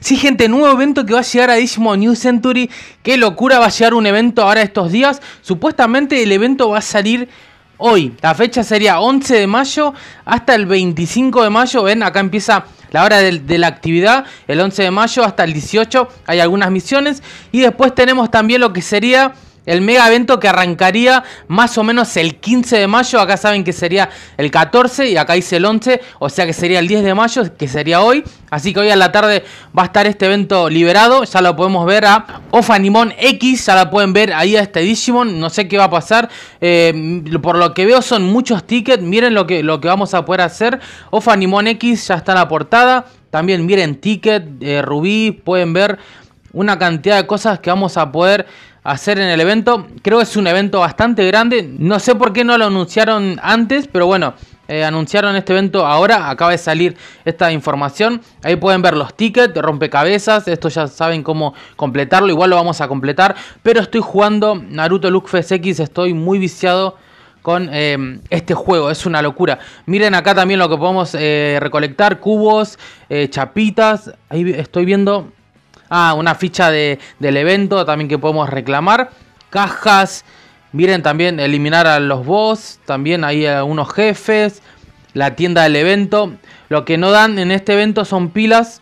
Sí, gente, nuevo evento que va a llegar a Digimon New Century. Qué locura va a llegar un evento ahora estos días. Supuestamente el evento va a salir hoy. La fecha sería 11 de mayo hasta el 25 de mayo. Ven, acá empieza la hora de, la actividad. El 11 de mayo hasta el 18 hay algunas misiones. Y después tenemos también lo que sería el mega evento que arrancaría más o menos el 15 de mayo, acá saben que sería el 14 y acá dice el 11, o sea que sería el 10 de mayo, que sería hoy. Así que hoy a la tarde va a estar este evento liberado, ya lo podemos ver a Ofanimon X, ya la pueden ver ahí a este Digimon, no sé qué va a pasar, eh, por lo que veo son muchos tickets, miren lo que, lo que vamos a poder hacer. Ofanimon X ya está en la portada, también miren ticket, eh, rubí, pueden ver una cantidad de cosas que vamos a poder hacer en el evento. Creo que es un evento bastante grande. No sé por qué no lo anunciaron antes, pero bueno, eh, anunciaron este evento ahora. Acaba de salir esta información. Ahí pueden ver los tickets, rompecabezas. Esto ya saben cómo completarlo. Igual lo vamos a completar. Pero estoy jugando Naruto Luke X. Estoy muy viciado con eh, este juego. Es una locura. Miren acá también lo que podemos eh, recolectar. Cubos, chapitas. Ahí estoy viendo Ah, una ficha del evento también que podemos reclamar. Cajas. Miren también eliminar a los boss. También hay unos jefes. La tienda del evento. Lo que no dan en este evento son pilas.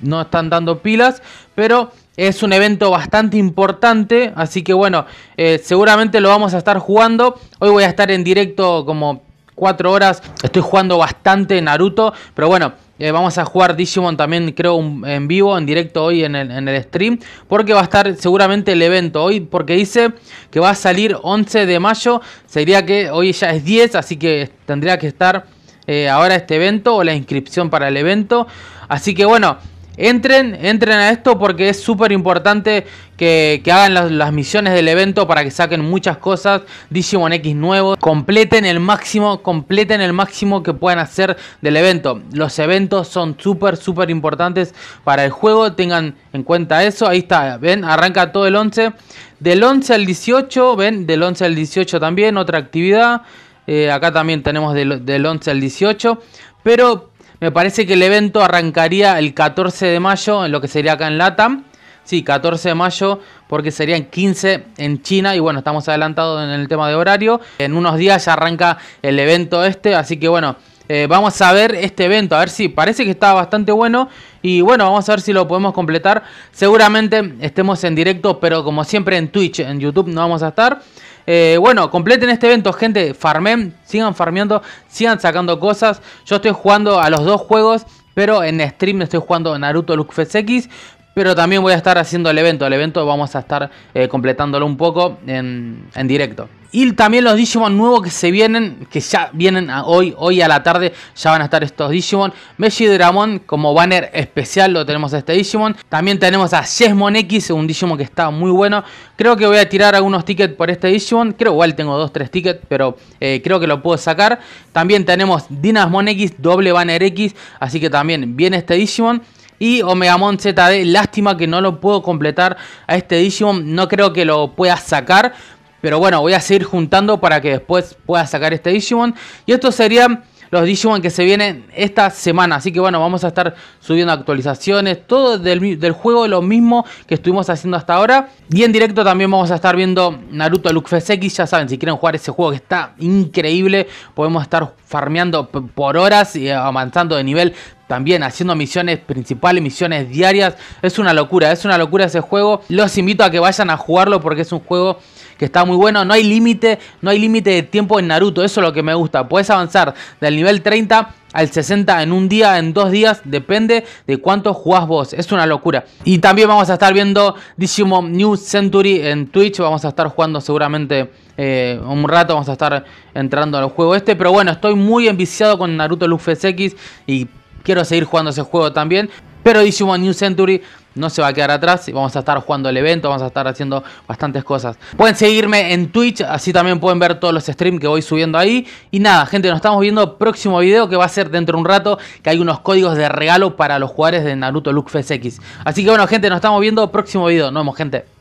No están dando pilas. Pero es un evento bastante importante. Así que bueno, eh, seguramente lo vamos a estar jugando. Hoy voy a estar en directo como 4 horas. Estoy jugando bastante Naruto. Pero bueno, eh, vamos a jugar Digimon también, creo, en vivo, en directo hoy en el, en el, stream. Porque va a estar seguramente el evento hoy. Porque dice que va a salir 11 de mayo. Sería que hoy ya es 10, así que tendría que estar eh, ahora este evento o la inscripción para el evento. Así que bueno, Entren, entren a esto porque es súper importante que, hagan las, misiones del evento para que saquen muchas cosas, Digimon X nuevo, completen el máximo, completen el máximo que puedan hacer del evento. Los eventos son súper, súper importantes para el juego, tengan en cuenta eso, ahí está, ven, arranca todo el 11, del 11 al 18, ven, del 11 al 18 también, otra actividad, eh, acá también tenemos del, del 11 al 18, pero me parece que el evento arrancaría el 14 de mayo, en lo que sería acá en LATAM. Sí, 14 de mayo, porque serían 15 en China. Y bueno, estamos adelantados en el tema de horario. En unos días ya arranca el evento este, así que bueno. Eh, vamos a ver este evento, a ver si parece que está bastante bueno. Y bueno, vamos a ver si lo podemos completar. Seguramente estemos en directo, pero como siempre en Twitch, en YouTube no vamos a estar. Eh, bueno, completen este evento, gente. Farmen, sigan farmeando, sigan sacando cosas. Yo estoy jugando a los dos juegos. Pero en stream estoy jugando Naruto Luke X. Pero también voy a estar haciendo el evento. El evento vamos a estar eh, completándolo un poco en, directo. Y también los Digimon nuevos que se vienen, que ya vienen a hoy, hoy a la tarde, ya van a estar estos Digimon. Meji Dramon como banner especial lo tenemos a este Digimon. También tenemos a Yesmon X, un Digimon que está muy bueno. Creo que voy a tirar algunos tickets por este Digimon. Creo igual tengo 2, 3 tickets, pero eh, creo que lo puedo sacar. También tenemos Dinasmon X, doble banner X, así que también viene este Digimon. Y Omegamon ZD, lástima que no lo puedo completar a este Digimon, no creo que lo pueda sacar. Pero bueno, voy a seguir juntando para que después pueda sacar este Digimon. Y esto sería los Digimon que se vienen esta semana. Así que bueno, vamos a estar subiendo actualizaciones, todo del, juego, lo mismo que estuvimos haciendo hasta ahora. Y en directo también vamos a estar viendo Naruto Luke X. Ya saben, si quieren jugar ese juego que está increíble, podemos estar farmeando por horas y avanzando de nivel también haciendo misiones principales, misiones diarias. Es una locura, es una locura ese juego. Los invito a que vayan a jugarlo porque es un juego que está muy bueno. No hay límite, no hay límite de tiempo en Naruto, eso es lo que me gusta. Puedes avanzar del nivel 30 al 60 en un día, en dos días, depende de cuánto jugás vos. Es una locura. Y también vamos a estar viendo Digimon New Century en Twitch. Vamos a estar jugando seguramente eh, un rato, vamos a estar entrando al juego este. Pero bueno, estoy muy enviciado con Naruto Luffy X. y quiero seguir jugando ese juego también. Pero Digimon New Century no se va a quedar atrás. Vamos a estar jugando el evento, vamos a estar haciendo bastantes cosas. Pueden seguirme en Twitch, así también pueden ver todos los streams que voy subiendo ahí. Y nada, gente, nos estamos viendo próximo video que va a ser dentro de un rato, que hay unos códigos de regalo para los jugadores de Naruto Luke FSX. Así que bueno, gente, nos estamos viendo próximo video. Nos vemos, gente.